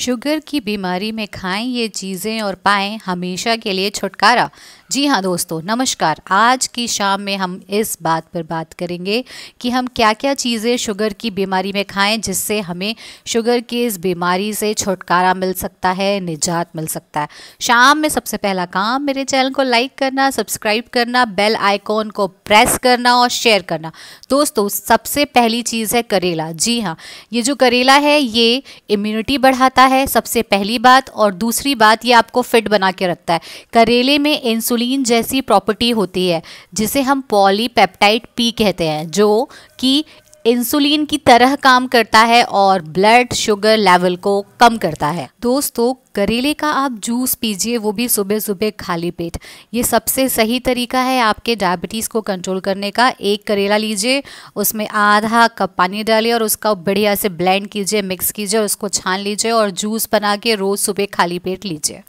sugar की बीमारी में खाएं ये चीज़ें और पाएं हमेशा के लिए छुटकारा जी हाँ दोस्तों नमस्कार आज की शाम में हम इस बात पर बात करेंगे कि हम क्या क्या चीज़ें शुगर की बीमारी में खाएं जिससे हमें शुगर की इस बीमारी से छुटकारा मिल सकता है निजात मिल सकता है शाम में सबसे पहला काम मेरे चैनल को लाइक करना सब्सक्राइब करना बेल आइकॉन को प्रेस करना और शेयर करना दोस्तों सबसे पहली चीज़ है करेला जी हाँ ये जो करेला है ये इम्यूनिटी बढ़ाता है सबसे पहली बात और दूसरी बात ये आपको फिट बना के रखता है करेले में इंसुलिन प्रोटीन जैसी प्रॉपर्टी होती है जिसे हम पॉलीपेप्टाइड पी कहते हैं जो कि इंसुलिन की तरह काम करता है और ब्लड शुगर लेवल को कम करता है दोस्तों करेले का आप जूस पीजिए वो भी सुबह सुबह खाली पेट ये सबसे सही तरीका है आपके डायबिटीज़ को कंट्रोल करने का एक करेला लीजिए उसमें आधा कप पानी डालिए और उसका बढ़िया से ब्लेंड कीजिए मिक्स कीजिए उसको छान लीजिए और जूस बना के रोज़ सुबह खाली पेट लीजिए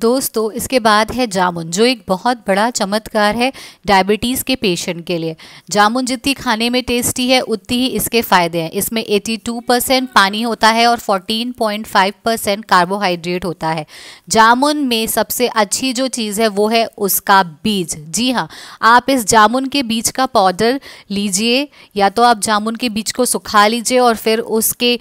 दोस्तों इसके बाद है जामुन जो एक बहुत बड़ा चमत्कार है डायबिटीज़ के पेशेंट के लिए जामुन जितनी खाने में टेस्टी है उतनी ही इसके फ़ायदे हैं इसमें 82 परसेंट पानी होता है और 14.5 परसेंट कार्बोहाइड्रेट होता है जामुन में सबसे अच्छी जो चीज़ है वो है उसका बीज जी हाँ आप इस जामुन के बीज का पाउडर लीजिए या तो आप जामुन के बीज को सुखा लीजिए और फिर उसके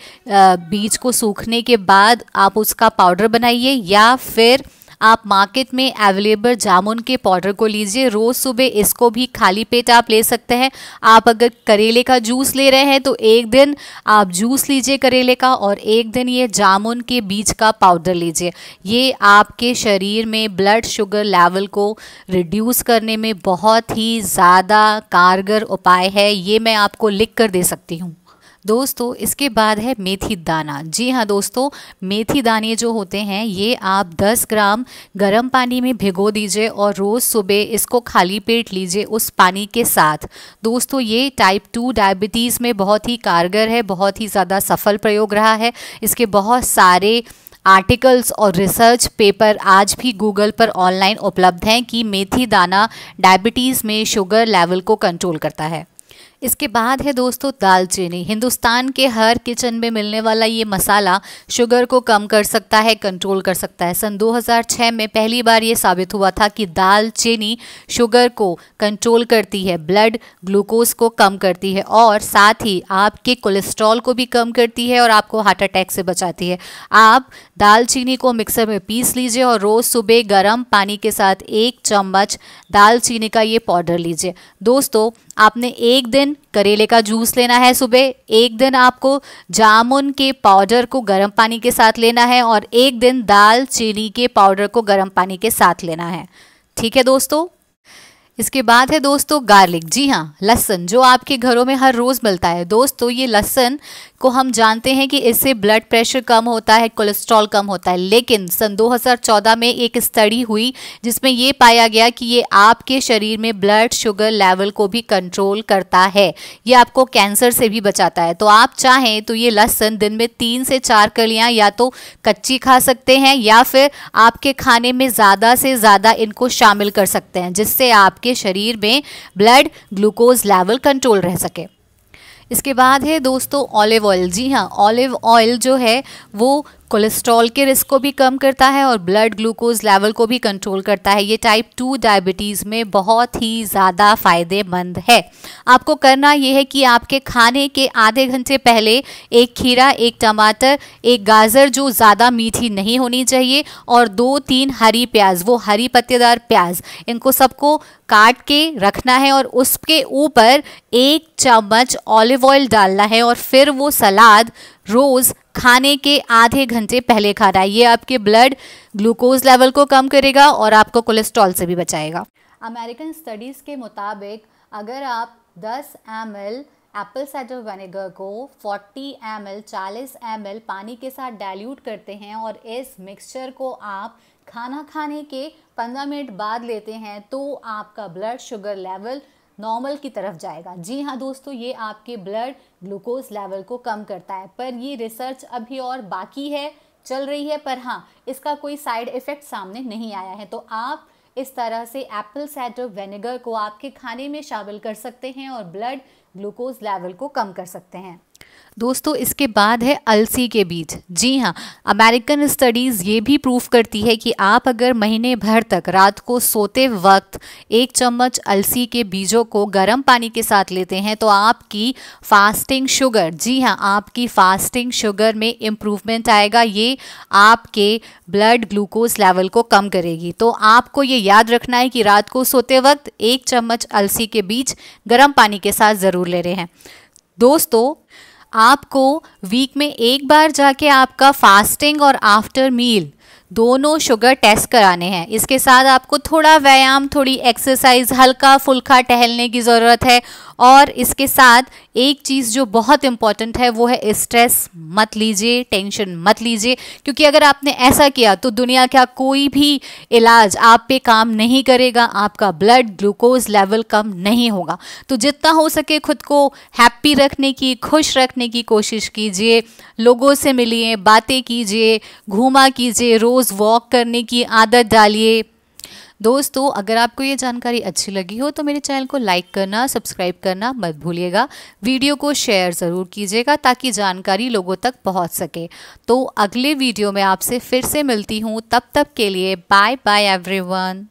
बीज को सूखने के बाद आप उसका पाउडर बनाइए या फिर आप मार्केट में अवेलेबल जामुन के पाउडर को लीजिए रोज़ सुबह इसको भी खाली पेट आप ले सकते हैं आप अगर करेले का जूस ले रहे हैं तो एक दिन आप जूस लीजिए करेले का और एक दिन ये जामुन के बीज का पाउडर लीजिए ये आपके शरीर में ब्लड शुगर लेवल को रिड्यूस करने में बहुत ही ज़्यादा कारगर उपाय है ये मैं आपको लिख कर दे सकती हूँ दोस्तों इसके बाद है मेथी दाना जी हाँ दोस्तों मेथी दाने जो होते हैं ये आप 10 ग्राम गर्म पानी में भिगो दीजिए और रोज़ सुबह इसको खाली पेट लीजिए उस पानी के साथ दोस्तों ये टाइप टू डायबिटीज़ में बहुत ही कारगर है बहुत ही ज़्यादा सफल प्रयोग रहा है इसके बहुत सारे आर्टिकल्स और रिसर्च पेपर आज भी गूगल पर ऑनलाइन उपलब्ध हैं कि मेथी दाना डायबिटीज़ में शुगर लेवल को कंट्रोल करता है इसके बाद है दोस्तों दालचीनी हिंदुस्तान के हर किचन में मिलने वाला ये मसाला शुगर को कम कर सकता है कंट्रोल कर सकता है सन 2006 में पहली बार ये साबित हुआ था कि दालचीनी शुगर को कंट्रोल करती है ब्लड ग्लूकोज को कम करती है और साथ ही आपके कोलेस्ट्रॉल को भी कम करती है और आपको हार्ट अटैक से बचाती है आप दालचीनी को मिक्सर में पीस लीजिए और रोज़ सुबह गर्म पानी के साथ एक चम्मच दालचीनी का ये पाउडर लीजिए दोस्तों आपने एक दिन करेले का जूस लेना है सुबह एक दिन आपको जामुन के पाउडर को गर्म पानी के साथ लेना है और एक दिन दाल चीनी के पाउडर को गर्म पानी के साथ लेना है ठीक है दोस्तों इसके बाद है दोस्तों गार्लिक जी हाँ लहसन जो आपके घरों में हर रोज़ मिलता है दोस्तों ये लहसन को हम जानते हैं कि इससे ब्लड प्रेशर कम होता है कोलेस्ट्रॉल कम होता है लेकिन सन 2014 में एक स्टडी हुई जिसमें ये पाया गया कि ये आपके शरीर में ब्लड शुगर लेवल को भी कंट्रोल करता है ये आपको कैंसर से भी बचाता है तो आप चाहें तो ये लहसन दिन में तीन से चार कलियाँ या तो कच्ची खा सकते हैं या फिर आपके खाने में ज़्यादा से ज़्यादा इनको शामिल कर सकते हैं जिससे आप आपके शरीर में ब्लड ग्लूकोज लेवल कंट्रोल रह सके इसके बाद है दोस्तों ऑलिव ऑयल जी हाँ ऑलिव ऑयल जो है वो कोलेस्ट्रॉल के रिस्क को भी कम करता है और ब्लड ग्लूकोज लेवल को भी कंट्रोल करता है ये टाइप टू डायबिटीज़ में बहुत ही ज़्यादा फ़ायदेमंद है आपको करना यह है कि आपके खाने के आधे घंटे पहले एक खीरा एक टमाटर एक गाजर जो ज़्यादा मीठी नहीं होनी चाहिए और दो तीन हरी प्याज वो हरी पत्तेदार प्याज इनको सबको काट के रखना है और उसके ऊपर एक चम्मच ऑलिव ऑयल डालना है और फिर वो सलाद रोज़ खाने के आधे घंटे पहले खाना ये आपके ब्लड ग्लूकोज लेवल को कम करेगा और आपको कोलेस्ट्रॉल से भी बचाएगा अमेरिकन स्टडीज़ के मुताबिक अगर आप 10 M L apple cider vinegar को 40 एम एल चालीस एम एल पानी के साथ डाइल्यूट करते हैं और इस मिक्सचर को आप खाना खाने के 15 मिनट बाद लेते हैं तो आपका ब्लड शुगर लेवल नॉर्मल की तरफ जाएगा जी हाँ दोस्तों ये आपके ब्लड ग्लूकोज लेवल को कम करता है पर ये रिसर्च अभी और बाकी है चल रही है पर हाँ इसका कोई साइड इफ़ेक्ट सामने नहीं आया है तो आप इस तरह से एप्पल साइडर विनेगर को आपके खाने में शामिल कर सकते हैं और ब्लड ग्लूकोज लेवल को कम कर सकते हैं दोस्तों इसके बाद है अलसी के बीज जी हाँ अमेरिकन स्टडीज़ ये भी प्रूफ करती है कि आप अगर महीने भर तक रात को सोते वक्त एक चम्मच अलसी के बीजों को गर्म पानी के साथ लेते हैं तो आपकी फास्टिंग शुगर जी हाँ आपकी फास्टिंग शुगर में इम्प्रूवमेंट आएगा ये आपके ब्लड ग्लूकोज लेवल को कम करेगी तो आपको ये याद रखना है कि रात को सोते वक्त एक चम्मच अलसी के बीज गर्म पानी के साथ ज़रूर ले रहे हैं दोस्तों आपको वीक में एक बार जाके आपका फास्टिंग और आफ्टर मील दोनों शुगर टेस्ट कराने हैं इसके साथ आपको थोड़ा व्यायाम थोड़ी एक्सरसाइज हल्का फुल्का टहलने की ज़रूरत है और इसके साथ एक चीज़ जो बहुत इंपॉर्टेंट है वो है स्ट्रेस मत लीजिए टेंशन मत लीजिए क्योंकि अगर आपने ऐसा किया तो दुनिया का कोई भी इलाज आप पे काम नहीं करेगा आपका ब्लड ग्लूकोज लेवल कम नहीं होगा तो जितना हो सके खुद को हैप्पी रखने की खुश रखने की कोशिश कीजिए लोगों से मिलिए बातें कीजिए घूमा कीजिए रोज़ वॉक करने की आदत डालिए दोस्तों अगर आपको ये जानकारी अच्छी लगी हो तो मेरे चैनल को लाइक करना सब्सक्राइब करना मत भूलिएगा वीडियो को शेयर ज़रूर कीजिएगा ताकि जानकारी लोगों तक पहुँच सके तो अगले वीडियो में आपसे फिर से मिलती हूँ तब तक के लिए बाय बाय एवरीवन